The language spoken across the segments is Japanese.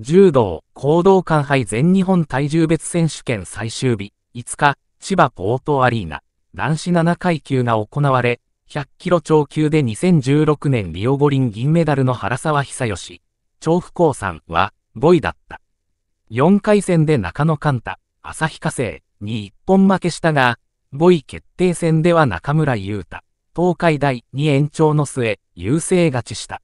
柔道、行動館杯全日本体重別選手権最終日、5日、千葉ポートアリーナ、男子7階級が行われ、100キロ超級で2016年リオ五輪銀メダルの原沢久義、調布さんは5位だった。4回戦で中野寛太、旭化成に一本負けしたが、5位決定戦では中村優太、東海大に延長の末、優勢勝ちした。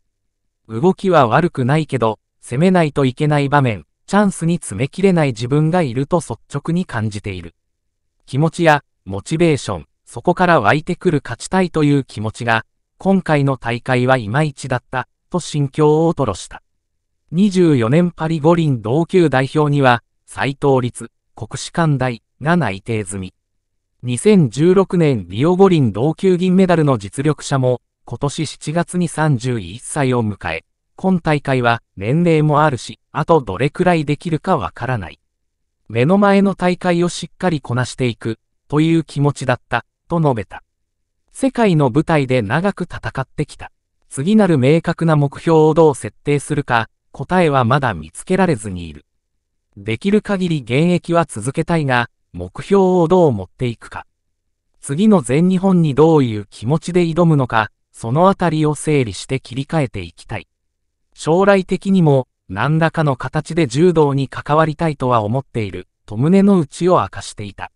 動きは悪くないけど、攻めないといけない場面、チャンスに詰めきれない自分がいると率直に感じている。気持ちや、モチベーション、そこから湧いてくる勝ちたいという気持ちが、今回の大会はいまいちだった、と心境を吐露した。24年パリ五輪同級代表には、斎藤立、国士艦大が内定済み。2016年リオ五輪同級銀メダルの実力者も、今年7月に31歳を迎え、今大会は年齢もあるし、あとどれくらいできるかわからない。目の前の大会をしっかりこなしていく、という気持ちだった、と述べた。世界の舞台で長く戦ってきた。次なる明確な目標をどう設定するか、答えはまだ見つけられずにいる。できる限り現役は続けたいが、目標をどう持っていくか。次の全日本にどういう気持ちで挑むのか、そのあたりを整理して切り替えていきたい。将来的にも何らかの形で柔道に関わりたいとは思っていると胸の内を明かしていた。